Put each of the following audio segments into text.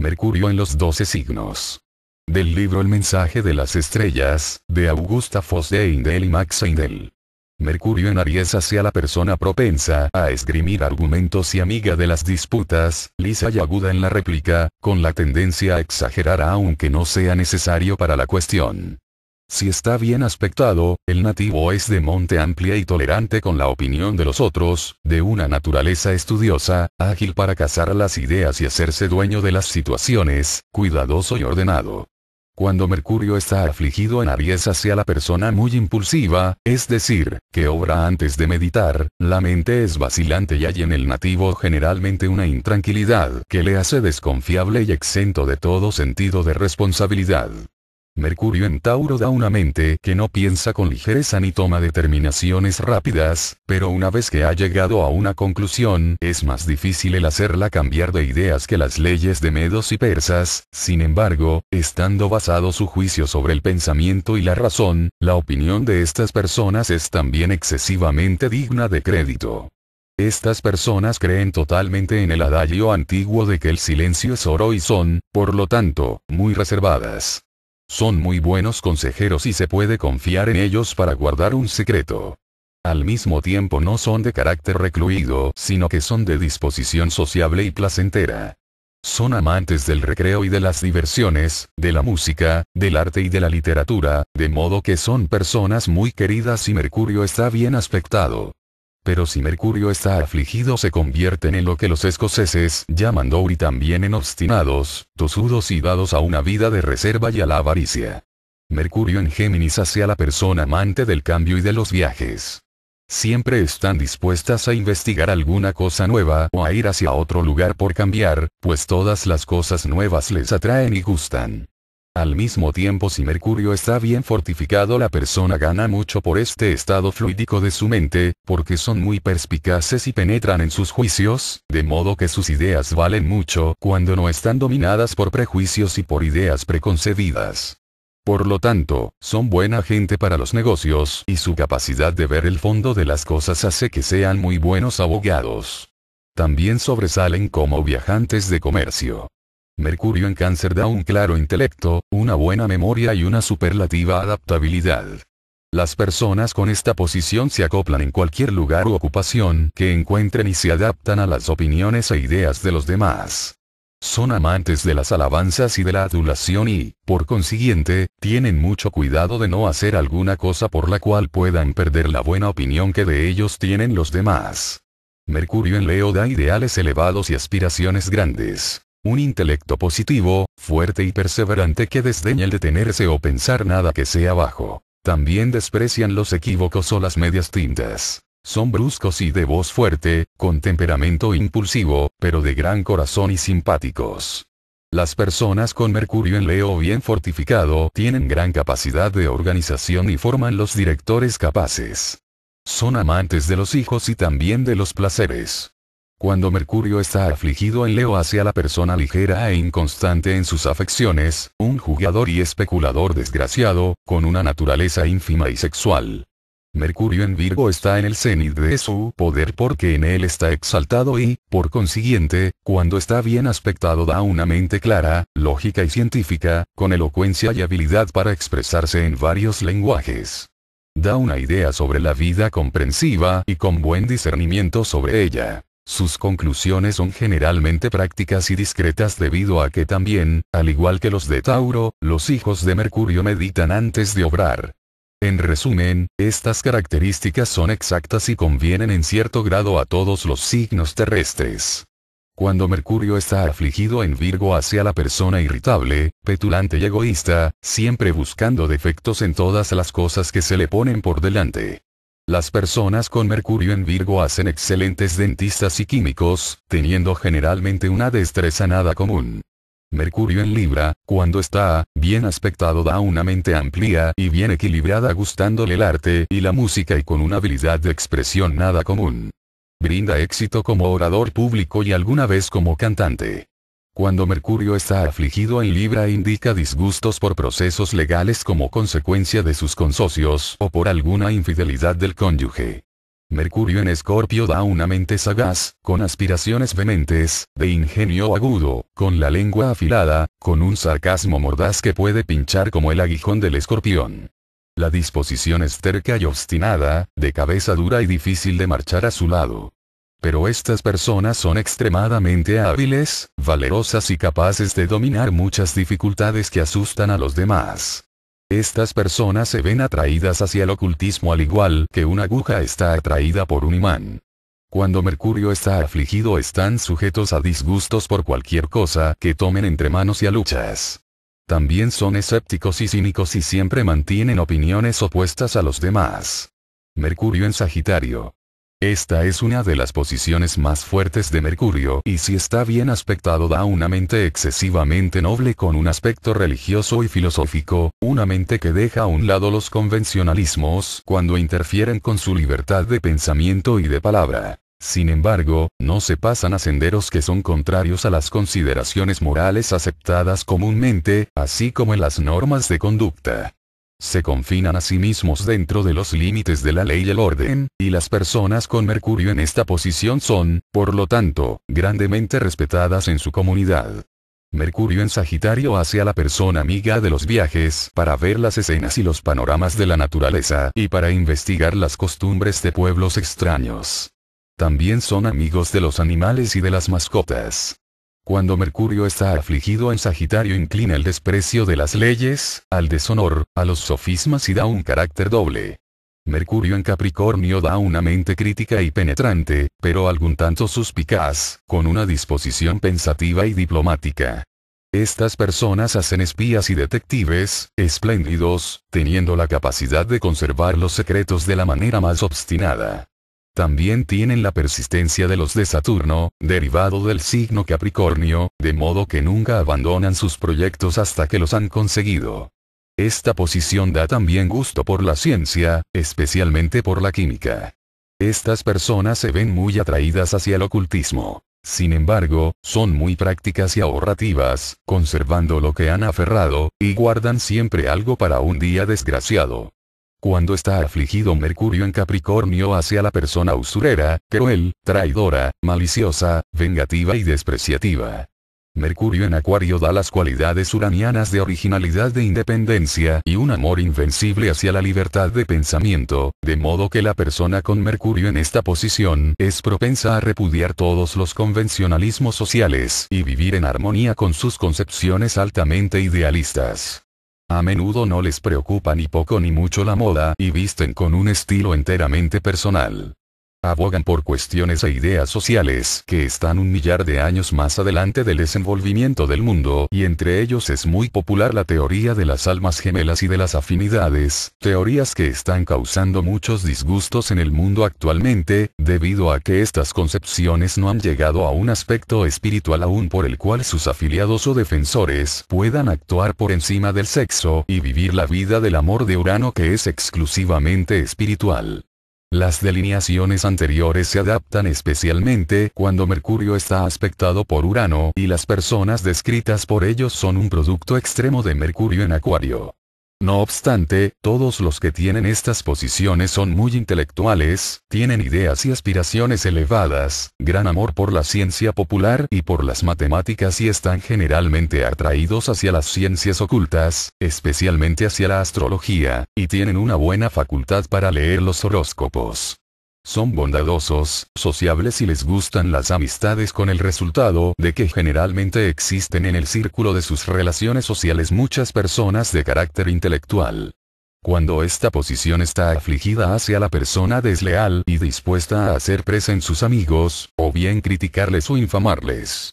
Mercurio en los 12 signos. Del libro El mensaje de las estrellas, de Augusta Foss de y Max Eindel. Mercurio en Aries hacia la persona propensa a esgrimir argumentos y amiga de las disputas, lisa y aguda en la réplica, con la tendencia a exagerar aunque no sea necesario para la cuestión. Si está bien aspectado, el nativo es de monte amplia y tolerante con la opinión de los otros, de una naturaleza estudiosa, ágil para cazar las ideas y hacerse dueño de las situaciones, cuidadoso y ordenado. Cuando Mercurio está afligido en Aries hacia la persona muy impulsiva, es decir, que obra antes de meditar, la mente es vacilante y hay en el nativo generalmente una intranquilidad que le hace desconfiable y exento de todo sentido de responsabilidad. Mercurio en Tauro da una mente que no piensa con ligereza ni toma determinaciones rápidas, pero una vez que ha llegado a una conclusión, es más difícil el hacerla cambiar de ideas que las leyes de medos y persas, sin embargo, estando basado su juicio sobre el pensamiento y la razón, la opinión de estas personas es también excesivamente digna de crédito. Estas personas creen totalmente en el adagio antiguo de que el silencio es oro y son, por lo tanto, muy reservadas. Son muy buenos consejeros y se puede confiar en ellos para guardar un secreto. Al mismo tiempo no son de carácter recluido, sino que son de disposición sociable y placentera. Son amantes del recreo y de las diversiones, de la música, del arte y de la literatura, de modo que son personas muy queridas y Mercurio está bien aspectado. Pero si Mercurio está afligido se convierten en lo que los escoceses llaman dowry también en obstinados, tosudos y dados a una vida de reserva y a la avaricia. Mercurio en Géminis a la persona amante del cambio y de los viajes. Siempre están dispuestas a investigar alguna cosa nueva o a ir hacia otro lugar por cambiar, pues todas las cosas nuevas les atraen y gustan. Al mismo tiempo si Mercurio está bien fortificado la persona gana mucho por este estado fluídico de su mente, porque son muy perspicaces y penetran en sus juicios, de modo que sus ideas valen mucho cuando no están dominadas por prejuicios y por ideas preconcebidas. Por lo tanto, son buena gente para los negocios y su capacidad de ver el fondo de las cosas hace que sean muy buenos abogados. También sobresalen como viajantes de comercio. Mercurio en cáncer da un claro intelecto, una buena memoria y una superlativa adaptabilidad. Las personas con esta posición se acoplan en cualquier lugar u ocupación que encuentren y se adaptan a las opiniones e ideas de los demás. Son amantes de las alabanzas y de la adulación y, por consiguiente, tienen mucho cuidado de no hacer alguna cosa por la cual puedan perder la buena opinión que de ellos tienen los demás. Mercurio en Leo da ideales elevados y aspiraciones grandes. Un intelecto positivo, fuerte y perseverante que desdeña el detenerse o pensar nada que sea bajo. También desprecian los equívocos o las medias tintas. Son bruscos y de voz fuerte, con temperamento impulsivo, pero de gran corazón y simpáticos. Las personas con Mercurio en Leo bien fortificado tienen gran capacidad de organización y forman los directores capaces. Son amantes de los hijos y también de los placeres. Cuando Mercurio está afligido en Leo hacia la persona ligera e inconstante en sus afecciones, un jugador y especulador desgraciado, con una naturaleza ínfima y sexual. Mercurio en Virgo está en el cenit de su poder porque en él está exaltado y, por consiguiente, cuando está bien aspectado da una mente clara, lógica y científica, con elocuencia y habilidad para expresarse en varios lenguajes. Da una idea sobre la vida comprensiva y con buen discernimiento sobre ella. Sus conclusiones son generalmente prácticas y discretas debido a que también, al igual que los de Tauro, los hijos de Mercurio meditan antes de obrar. En resumen, estas características son exactas y convienen en cierto grado a todos los signos terrestres. Cuando Mercurio está afligido en Virgo hacia la persona irritable, petulante y egoísta, siempre buscando defectos en todas las cosas que se le ponen por delante. Las personas con Mercurio en Virgo hacen excelentes dentistas y químicos, teniendo generalmente una destreza nada común. Mercurio en Libra, cuando está bien aspectado da una mente amplia y bien equilibrada gustándole el arte y la música y con una habilidad de expresión nada común. Brinda éxito como orador público y alguna vez como cantante. Cuando Mercurio está afligido en Libra indica disgustos por procesos legales como consecuencia de sus consocios o por alguna infidelidad del cónyuge. Mercurio en Escorpio da una mente sagaz, con aspiraciones vehementes, de ingenio agudo, con la lengua afilada, con un sarcasmo mordaz que puede pinchar como el aguijón del escorpión. La disposición es terca y obstinada, de cabeza dura y difícil de marchar a su lado. Pero estas personas son extremadamente hábiles, valerosas y capaces de dominar muchas dificultades que asustan a los demás. Estas personas se ven atraídas hacia el ocultismo al igual que una aguja está atraída por un imán. Cuando Mercurio está afligido están sujetos a disgustos por cualquier cosa que tomen entre manos y a luchas. También son escépticos y cínicos y siempre mantienen opiniones opuestas a los demás. Mercurio en Sagitario. Esta es una de las posiciones más fuertes de Mercurio y si está bien aspectado da una mente excesivamente noble con un aspecto religioso y filosófico, una mente que deja a un lado los convencionalismos cuando interfieren con su libertad de pensamiento y de palabra. Sin embargo, no se pasan a senderos que son contrarios a las consideraciones morales aceptadas comúnmente, así como en las normas de conducta se confinan a sí mismos dentro de los límites de la ley y el orden, y las personas con Mercurio en esta posición son, por lo tanto, grandemente respetadas en su comunidad. Mercurio en Sagitario hace a la persona amiga de los viajes para ver las escenas y los panoramas de la naturaleza y para investigar las costumbres de pueblos extraños. También son amigos de los animales y de las mascotas. Cuando Mercurio está afligido en Sagitario inclina el desprecio de las leyes, al deshonor, a los sofismas y da un carácter doble. Mercurio en Capricornio da una mente crítica y penetrante, pero algún tanto suspicaz, con una disposición pensativa y diplomática. Estas personas hacen espías y detectives, espléndidos, teniendo la capacidad de conservar los secretos de la manera más obstinada también tienen la persistencia de los de Saturno, derivado del signo Capricornio, de modo que nunca abandonan sus proyectos hasta que los han conseguido. Esta posición da también gusto por la ciencia, especialmente por la química. Estas personas se ven muy atraídas hacia el ocultismo. Sin embargo, son muy prácticas y ahorrativas, conservando lo que han aferrado, y guardan siempre algo para un día desgraciado. Cuando está afligido Mercurio en Capricornio hacia la persona usurera, cruel, traidora, maliciosa, vengativa y despreciativa. Mercurio en Acuario da las cualidades uranianas de originalidad de independencia y un amor invencible hacia la libertad de pensamiento, de modo que la persona con Mercurio en esta posición es propensa a repudiar todos los convencionalismos sociales y vivir en armonía con sus concepciones altamente idealistas. A menudo no les preocupa ni poco ni mucho la moda y visten con un estilo enteramente personal abogan por cuestiones e ideas sociales que están un millar de años más adelante del desenvolvimiento del mundo y entre ellos es muy popular la teoría de las almas gemelas y de las afinidades, teorías que están causando muchos disgustos en el mundo actualmente, debido a que estas concepciones no han llegado a un aspecto espiritual aún por el cual sus afiliados o defensores puedan actuar por encima del sexo y vivir la vida del amor de Urano que es exclusivamente espiritual. Las delineaciones anteriores se adaptan especialmente cuando Mercurio está aspectado por Urano y las personas descritas por ellos son un producto extremo de Mercurio en Acuario. No obstante, todos los que tienen estas posiciones son muy intelectuales, tienen ideas y aspiraciones elevadas, gran amor por la ciencia popular y por las matemáticas y están generalmente atraídos hacia las ciencias ocultas, especialmente hacia la astrología, y tienen una buena facultad para leer los horóscopos. Son bondadosos, sociables y les gustan las amistades con el resultado de que generalmente existen en el círculo de sus relaciones sociales muchas personas de carácter intelectual. Cuando esta posición está afligida hacia la persona desleal y dispuesta a hacer presa en sus amigos, o bien criticarles o infamarles,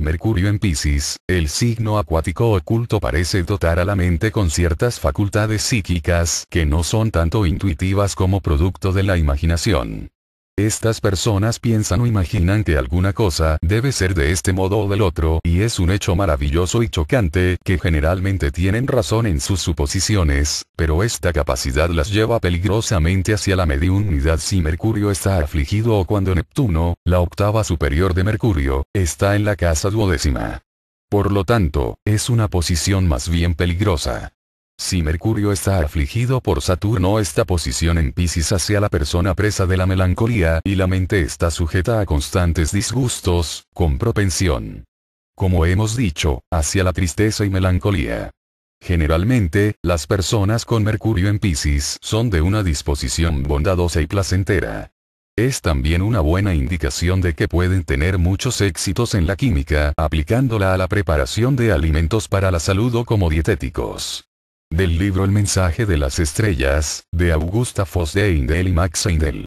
Mercurio en Pisces, el signo acuático oculto parece dotar a la mente con ciertas facultades psíquicas que no son tanto intuitivas como producto de la imaginación. Estas personas piensan o imaginan que alguna cosa debe ser de este modo o del otro, y es un hecho maravilloso y chocante, que generalmente tienen razón en sus suposiciones, pero esta capacidad las lleva peligrosamente hacia la mediunidad si Mercurio está afligido o cuando Neptuno, la octava superior de Mercurio, está en la casa duodécima. Por lo tanto, es una posición más bien peligrosa. Si Mercurio está afligido por Saturno esta posición en Pisces hacia la persona presa de la melancolía y la mente está sujeta a constantes disgustos, con propensión. Como hemos dicho, hacia la tristeza y melancolía. Generalmente, las personas con Mercurio en Pisces son de una disposición bondadosa y placentera. Es también una buena indicación de que pueden tener muchos éxitos en la química aplicándola a la preparación de alimentos para la salud o como dietéticos. Del libro El mensaje de las estrellas, de Augusta Fos de y Max Eindel.